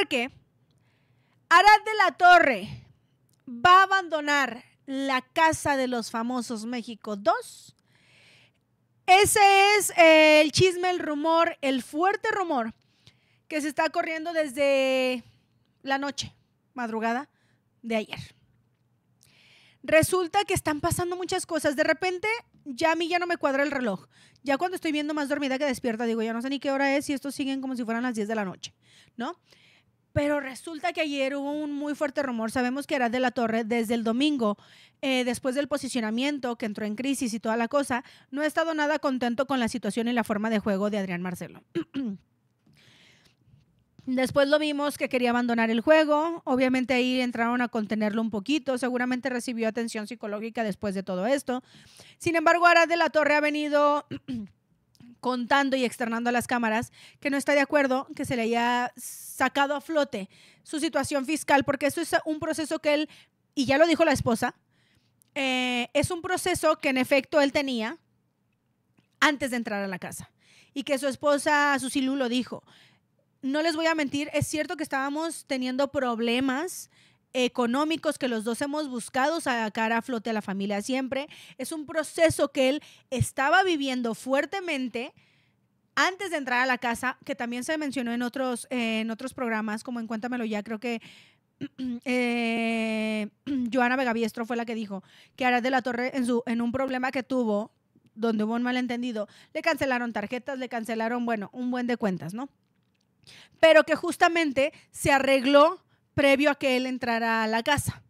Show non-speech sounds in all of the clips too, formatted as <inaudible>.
Porque Arad de la Torre va a abandonar la casa de los famosos México 2. Ese es eh, el chisme, el rumor, el fuerte rumor que se está corriendo desde la noche, madrugada de ayer. Resulta que están pasando muchas cosas. De repente, ya a mí ya no me cuadra el reloj. Ya cuando estoy viendo más dormida que despierta, digo, ya no sé ni qué hora es y estos siguen como si fueran las 10 de la noche, ¿no? Pero resulta que ayer hubo un muy fuerte rumor, sabemos que era de la Torre desde el domingo, eh, después del posicionamiento que entró en crisis y toda la cosa, no ha estado nada contento con la situación y la forma de juego de Adrián Marcelo. <clears throat> Después lo vimos que quería abandonar el juego. Obviamente ahí entraron a contenerlo un poquito. Seguramente recibió atención psicológica después de todo esto. Sin embargo, Arad de la Torre ha venido <clears throat> contando y externando a las cámaras que no está de acuerdo que se le haya sacado a flote su situación fiscal, porque eso es un proceso que él, y ya lo dijo la esposa, eh, es un proceso que en efecto él tenía antes de entrar a la casa y que su esposa Susilu lo dijo. No les voy a mentir, es cierto que estábamos teniendo problemas económicos que los dos hemos buscado sacar a flote a la familia siempre. Es un proceso que él estaba viviendo fuertemente antes de entrar a la casa, que también se mencionó en otros, en otros programas, como en Cuéntamelo ya, creo que <clears throat> eh, <clears throat> Joana Vegaviestro fue la que dijo que Arad de la Torre en, su, en un problema que tuvo, donde hubo un malentendido, le cancelaron tarjetas, le cancelaron, bueno, un buen de cuentas, ¿no? Pero que justamente se arregló previo a que él entrara a la casa.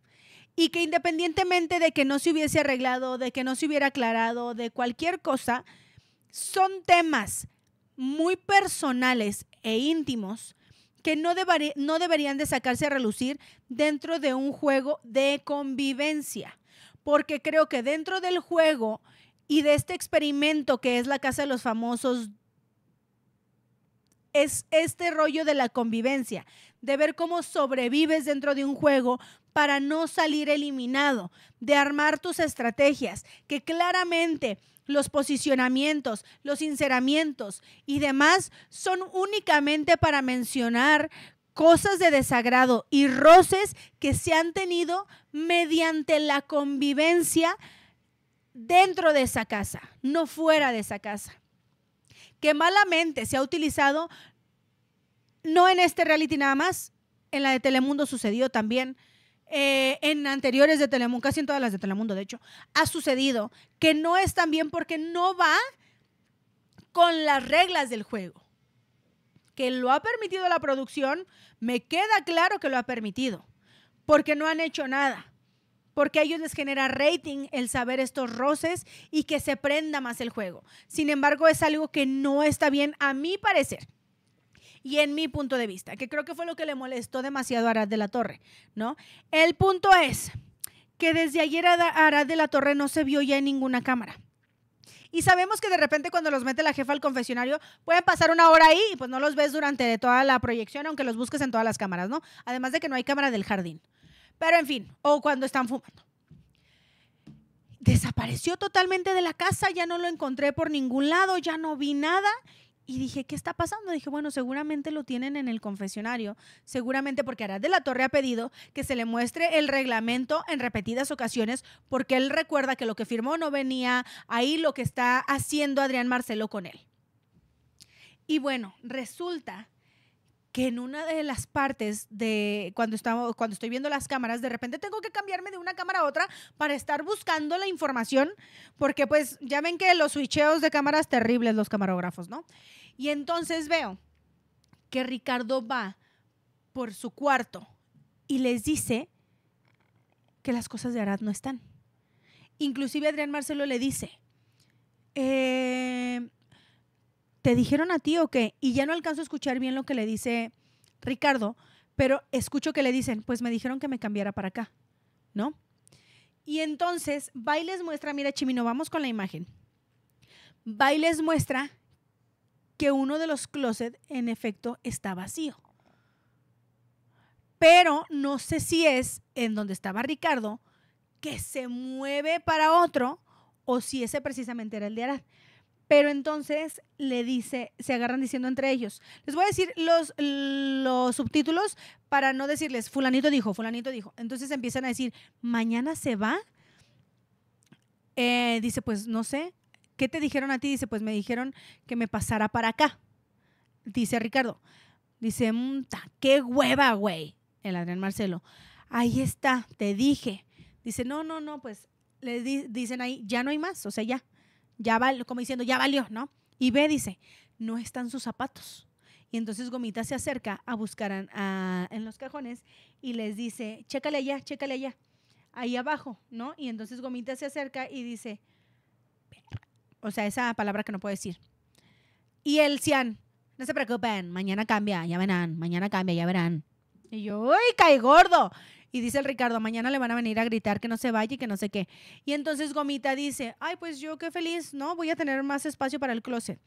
Y que independientemente de que no se hubiese arreglado, de que no se hubiera aclarado, de cualquier cosa, son temas muy personales e íntimos que no, no deberían de sacarse a relucir dentro de un juego de convivencia. Porque creo que dentro del juego y de este experimento que es la Casa de los Famosos es este rollo de la convivencia, de ver cómo sobrevives dentro de un juego para no salir eliminado, de armar tus estrategias, que claramente los posicionamientos, los sinceramientos y demás son únicamente para mencionar cosas de desagrado y roces que se han tenido mediante la convivencia dentro de esa casa, no fuera de esa casa que malamente se ha utilizado, no en este reality nada más, en la de Telemundo sucedió también, eh, en anteriores de Telemundo, casi en todas las de Telemundo, de hecho, ha sucedido que no es tan bien porque no va con las reglas del juego. Que lo ha permitido la producción, me queda claro que lo ha permitido, porque no han hecho nada porque a ellos les genera rating el saber estos roces y que se prenda más el juego. Sin embargo, es algo que no está bien a mi parecer y en mi punto de vista, que creo que fue lo que le molestó demasiado a Arad de la Torre, ¿no? El punto es que desde ayer Arad de la Torre no se vio ya en ninguna cámara. Y sabemos que de repente cuando los mete la jefa al confesionario, pueden pasar una hora ahí y pues no los ves durante toda la proyección, aunque los busques en todas las cámaras, ¿no? Además de que no hay cámara del jardín. Pero en fin, o cuando están fumando. Desapareció totalmente de la casa, ya no lo encontré por ningún lado, ya no vi nada. Y dije, ¿qué está pasando? Dije, bueno, seguramente lo tienen en el confesionario, seguramente porque Arad de la Torre ha pedido que se le muestre el reglamento en repetidas ocasiones, porque él recuerda que lo que firmó no venía ahí lo que está haciendo Adrián Marcelo con él. Y bueno, resulta que en una de las partes de cuando, cuando estoy viendo las cámaras, de repente tengo que cambiarme de una cámara a otra para estar buscando la información, porque pues ya ven que los switcheos de cámaras terribles los camarógrafos, ¿no? Y entonces veo que Ricardo va por su cuarto y les dice que las cosas de Arad no están. Inclusive Adrián Marcelo le dice, eh, ¿te dijeron a ti o qué? Y ya no alcanzo a escuchar bien lo que le dice Ricardo, pero escucho que le dicen, pues me dijeron que me cambiara para acá, ¿no? Y entonces Bailes muestra, mira Chimino, vamos con la imagen. Bailes muestra que uno de los closets en efecto está vacío. Pero no sé si es en donde estaba Ricardo que se mueve para otro o si ese precisamente era el de Arad. Pero entonces le dice, se agarran diciendo entre ellos. Les voy a decir los, los subtítulos para no decirles, fulanito dijo, fulanito dijo. Entonces empiezan a decir, mañana se va. Eh, dice, pues no sé. ¿Qué te dijeron a ti? Dice, pues me dijeron que me pasara para acá. Dice Ricardo. Dice, qué hueva, güey. El Adrián Marcelo. Ahí está, te dije. Dice, no, no, no, pues le dicen ahí, ya no hay más, o sea, ya ya valió, como diciendo, ya valió, ¿no? Y ve, dice, no están sus zapatos. Y entonces Gomita se acerca a buscar en los cajones y les dice, chécale allá, chécale allá, ahí abajo, ¿no? Y entonces Gomita se acerca y dice, o sea, esa palabra que no puedo decir. Y el Cian, no se preocupen, mañana cambia, ya verán, mañana cambia, ya verán. Y yo, uy, cae gordo! Y dice el Ricardo, mañana le van a venir a gritar que no se vaya y que no sé qué. Y entonces Gomita dice, ay, pues yo qué feliz, ¿no? Voy a tener más espacio para el closet.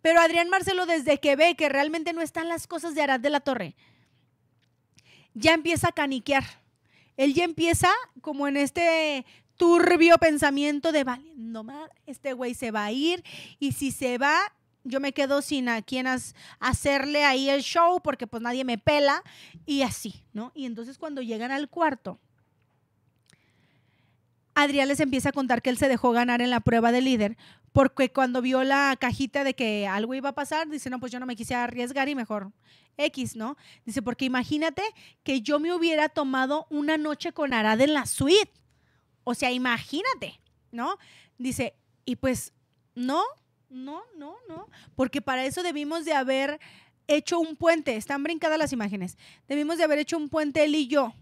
Pero Adrián Marcelo, desde que ve que realmente no están las cosas de Arad de la Torre, ya empieza a caniquear. Él ya empieza como en este turbio pensamiento de, vale, no este güey se va a ir y si se va, yo me quedo sin a quien hacerle ahí el show porque pues nadie me pela y así, ¿no? Y entonces cuando llegan al cuarto, Adrián les empieza a contar que él se dejó ganar en la prueba de líder porque cuando vio la cajita de que algo iba a pasar, dice, no, pues yo no me quise arriesgar y mejor X, ¿no? Dice, porque imagínate que yo me hubiera tomado una noche con Arad en la suite. O sea, imagínate, ¿no? Dice, y pues no, no, no, no. Porque para eso debimos de haber hecho un puente. Están brincadas las imágenes. Debimos de haber hecho un puente él y yo.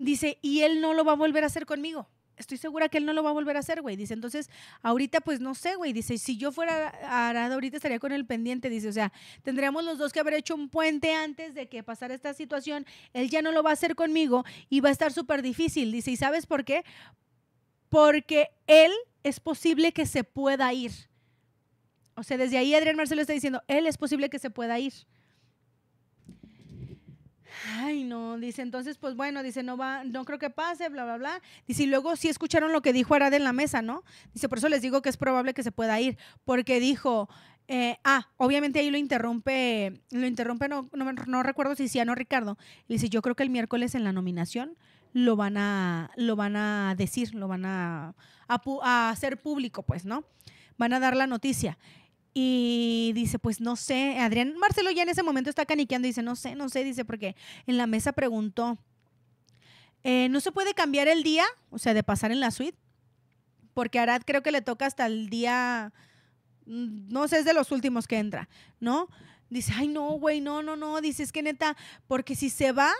Dice, y él no lo va a volver a hacer conmigo. Estoy segura que él no lo va a volver a hacer, güey. Dice, entonces, ahorita pues no sé, güey. Dice, si yo fuera arada, ahorita estaría con el pendiente. Dice, o sea, tendríamos los dos que haber hecho un puente antes de que pasara esta situación. Él ya no lo va a hacer conmigo y va a estar súper difícil. Dice, ¿y sabes por qué? Porque él es posible que se pueda ir. O sea, desde ahí Adrián Marcelo está diciendo, él es posible que se pueda ir. Ay, no, dice, entonces, pues bueno, dice, no va, no creo que pase, bla, bla, bla. Dice, y luego sí escucharon lo que dijo Arad en la mesa, ¿no? Dice, por eso les digo que es probable que se pueda ir, porque dijo, eh, ah, obviamente ahí lo interrumpe, lo interrumpe, no, no, recuerdo si sí, no Ricardo. dice, yo creo que el miércoles en la nominación lo van a, lo van a decir, lo van a, hacer público, pues, ¿no? Van a dar la noticia. Y dice, pues no sé, Adrián, Marcelo ya en ese momento está caniqueando, dice, no sé, no sé, dice, porque en la mesa preguntó, eh, ¿no se puede cambiar el día? O sea, de pasar en la suite, porque a Arad creo que le toca hasta el día, mm, no sé, es de los últimos que entra, ¿no? Dice, ay, no, güey, no, no, no, dice, es que neta, porque si se va,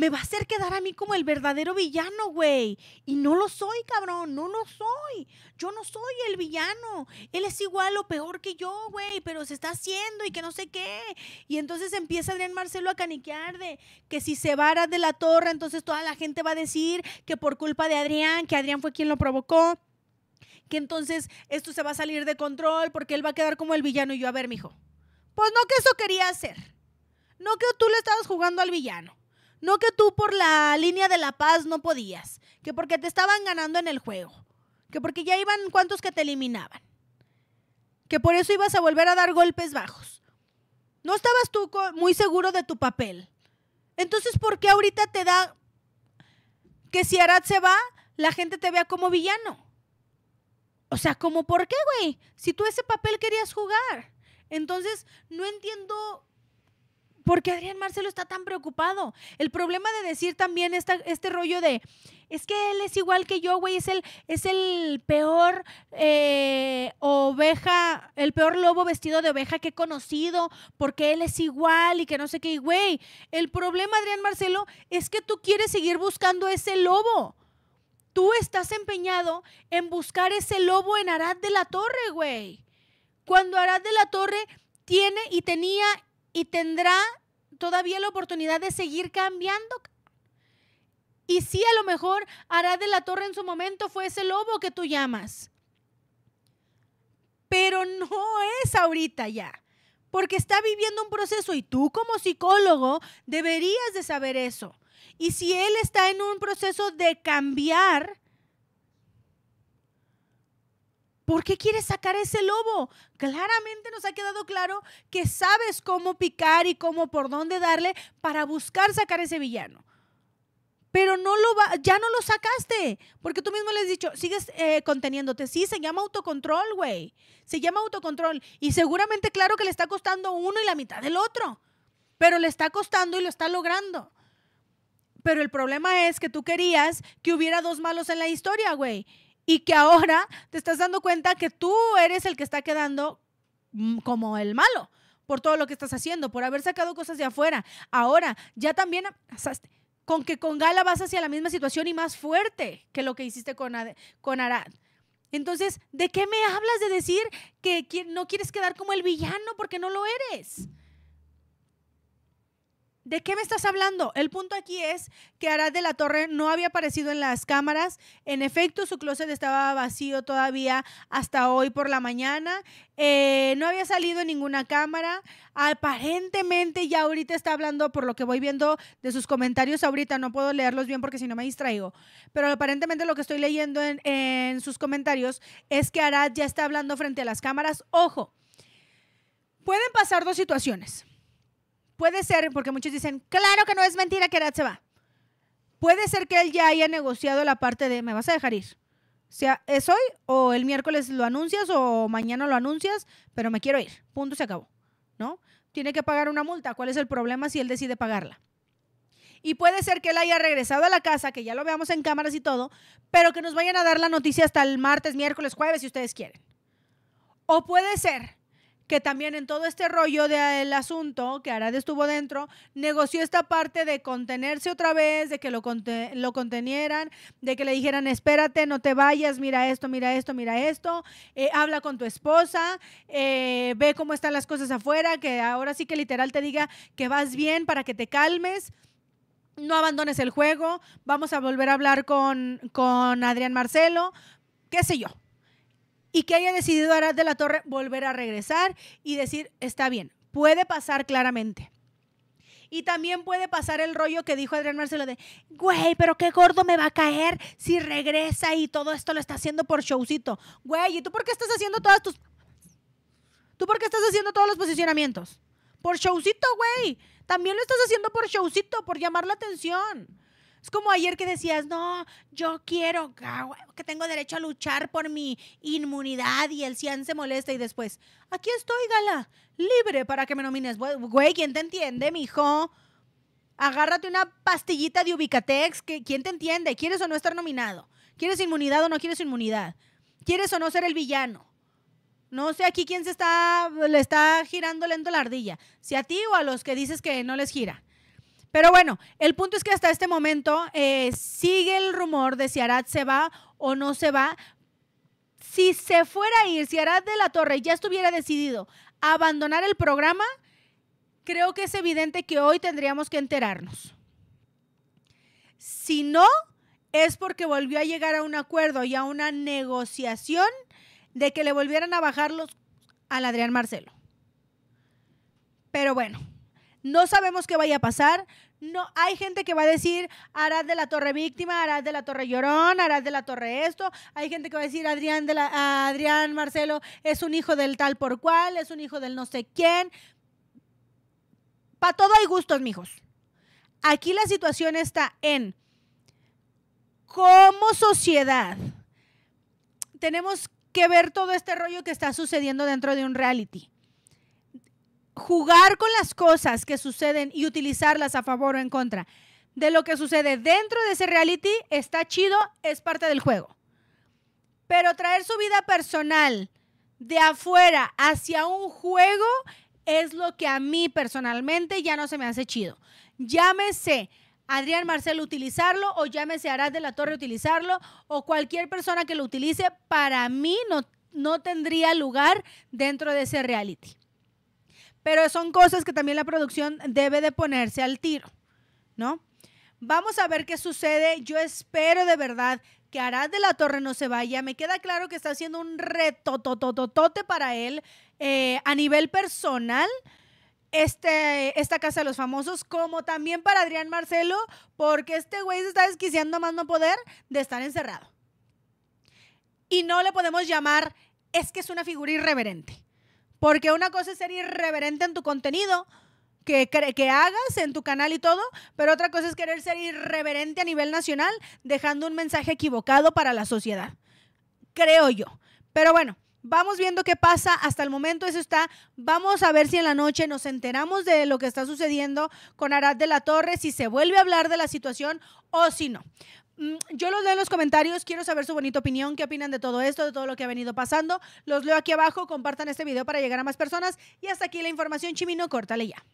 me va a hacer quedar a mí como el verdadero villano, güey. Y no lo soy, cabrón, no lo soy. Yo no soy el villano. Él es igual o peor que yo, güey, pero se está haciendo y que no sé qué. Y entonces empieza Adrián Marcelo a caniquear de que si se vara de la torre, entonces toda la gente va a decir que por culpa de Adrián, que Adrián fue quien lo provocó. Que entonces esto se va a salir de control porque él va a quedar como el villano y yo, a ver, mijo. Pues no que eso quería hacer. No que tú le estabas jugando al villano. No que tú por la línea de la paz no podías, que porque te estaban ganando en el juego, que porque ya iban cuantos que te eliminaban, que por eso ibas a volver a dar golpes bajos. No estabas tú muy seguro de tu papel. Entonces, ¿por qué ahorita te da que si Arad se va, la gente te vea como villano? O sea, ¿como por qué, güey? Si tú ese papel querías jugar. Entonces, no entiendo qué Adrián Marcelo está tan preocupado? El problema de decir también este rollo de, es que él es igual que yo, güey, es el, es el peor eh, oveja, el peor lobo vestido de oveja que he conocido, porque él es igual y que no sé qué, güey. El problema, Adrián Marcelo, es que tú quieres seguir buscando ese lobo. Tú estás empeñado en buscar ese lobo en Arad de la Torre, güey. Cuando Arad de la Torre tiene y tenía y tendrá todavía la oportunidad de seguir cambiando. Y sí, a lo mejor hará de la torre en su momento fue ese lobo que tú llamas. Pero no es ahorita ya, porque está viviendo un proceso y tú como psicólogo deberías de saber eso. Y si él está en un proceso de cambiar, ¿Por qué quieres sacar ese lobo? Claramente nos ha quedado claro que sabes cómo picar y cómo por dónde darle para buscar sacar ese villano. Pero no lo va, ya no lo sacaste, porque tú mismo le has dicho, sigues eh, conteniéndote. Sí, se llama autocontrol, güey. Se llama autocontrol. Y seguramente, claro que le está costando uno y la mitad del otro, pero le está costando y lo está logrando. Pero el problema es que tú querías que hubiera dos malos en la historia, güey y que ahora te estás dando cuenta que tú eres el que está quedando mm, como el malo por todo lo que estás haciendo, por haber sacado cosas de afuera. Ahora, ya también con que con Gala vas hacia la misma situación y más fuerte que lo que hiciste con, con Arad. Entonces, ¿de qué me hablas de decir que no quieres quedar como el villano porque no lo eres? ¿De qué me estás hablando? El punto aquí es que Arad de la Torre no había aparecido en las cámaras. En efecto, su closet estaba vacío todavía hasta hoy por la mañana. Eh, no había salido en ninguna cámara. Aparentemente ya ahorita está hablando, por lo que voy viendo de sus comentarios ahorita, no puedo leerlos bien porque si no me distraigo. Pero aparentemente lo que estoy leyendo en, en sus comentarios es que Arad ya está hablando frente a las cámaras. Ojo, pueden pasar dos situaciones puede ser, porque muchos dicen, claro que no es mentira que Arad se va. Puede ser que él ya haya negociado la parte de, me vas a dejar ir. O sea, es hoy o el miércoles lo anuncias o mañana lo anuncias, pero me quiero ir. Punto, se acabó. ¿No? Tiene que pagar una multa. ¿Cuál es el problema si él decide pagarla? Y puede ser que él haya regresado a la casa, que ya lo veamos en cámaras y todo, pero que nos vayan a dar la noticia hasta el martes, miércoles, jueves, si ustedes quieren. O puede ser que también en todo este rollo del eh, el asunto que Arad estuvo dentro, negoció esta parte de contenerse otra vez, de que lo, lo contenieran, de que le dijeran, espérate, no te vayas, mira esto, mira esto, mira esto, eh, habla con tu esposa, eh, ve cómo están las cosas afuera, que ahora sí que literal te diga que vas bien para que te calmes no abandones el juego, vamos a volver a hablar con, con Adrián Marcelo, qué sé yo y que haya decidido Arad de la Torre volver a regresar y decir, está bien, puede pasar claramente. Y también puede pasar el rollo que dijo Adrián Marcelo de, güey, pero qué gordo me va a caer si regresa y todo esto lo está haciendo por showcito. Güey, ¿y tú por qué estás haciendo todas tus... ¿Tú por qué estás haciendo todos los posicionamientos? Por showcito, güey. También lo estás haciendo por showcito, por llamar la atención. Es como ayer que decías, no, yo quiero que tengo derecho a luchar por mi inmunidad y el cian se molesta y después, aquí estoy, gala, libre para que me nomines. Güey, ¿quién te entiende, mijo? Agárrate una pastillita de Ubicatex, que, ¿quién te entiende? ¿Quieres o no estar nominado? ¿Quieres inmunidad o no quieres inmunidad? ¿Quieres o no ser el villano? No sé aquí quién se está, le está girando lento la ardilla. Si a ti o a los que dices que no les gira. Pero bueno, el punto es que hasta este momento eh, sigue el rumor de si Arad se va o no se va. Si se fuera a ir, si Arad de la Torre ya estuviera decidido a abandonar el programa, creo que es evidente que hoy tendríamos que enterarnos. Si no, es porque volvió a llegar a un acuerdo y a una negociación de que le volvieran a bajar al Adrián Marcelo. Pero bueno, no sabemos qué vaya a pasar. No, hay gente que va a decir, harás de la Torre víctima, harás de la Torre llorón, harás de la Torre esto. Hay gente que va a decir, Adrián, de la, Adrián Marcelo es un hijo del tal por cual, es un hijo del no sé quién. Para todo hay gustos, mijos. Aquí la situación está en cómo sociedad tenemos que ver todo este rollo que está sucediendo dentro de un reality jugar con las cosas que suceden y utilizarlas a favor o en contra de lo que sucede dentro de ese reality está chido, es parte del juego. Pero traer su vida personal de afuera hacia un juego es lo que a mí personalmente ya no se me hace chido. Llámese Adrián Marcelo utilizarlo o llámese Arad de la Torre utilizarlo o cualquier persona que lo utilice, para mí no, no tendría lugar dentro de ese reality. Pero son cosas que también la producción debe de ponerse al tiro, ¿no? Vamos a ver qué sucede. Yo espero de verdad que Arad de la Torre no se vaya. Me queda claro que está haciendo un reto tote para él eh, a nivel personal. Este, esta casa de los famosos, como también para Adrián Marcelo, porque este güey se está desquiciando más no poder de estar encerrado. Y no le podemos llamar, es que es una figura irreverente. Porque una cosa es ser irreverente en tu contenido, que, que, hagas en tu canal y todo, pero otra cosa es querer ser irreverente a nivel nacional, dejando un mensaje equivocado para la sociedad. Creo yo. Pero bueno. Vamos viendo qué pasa hasta el momento, eso está. Vamos a ver si en la noche nos enteramos de lo que está sucediendo con Arad de la Torre, si se vuelve a hablar de la situación o si no. Mm, yo los leo en los comentarios, quiero saber su bonita opinión, qué opinan de todo esto, de todo lo que ha venido pasando. Los leo aquí abajo, compartan este video para llegar a más personas. Y hasta aquí la información, Chimino, córtale ya.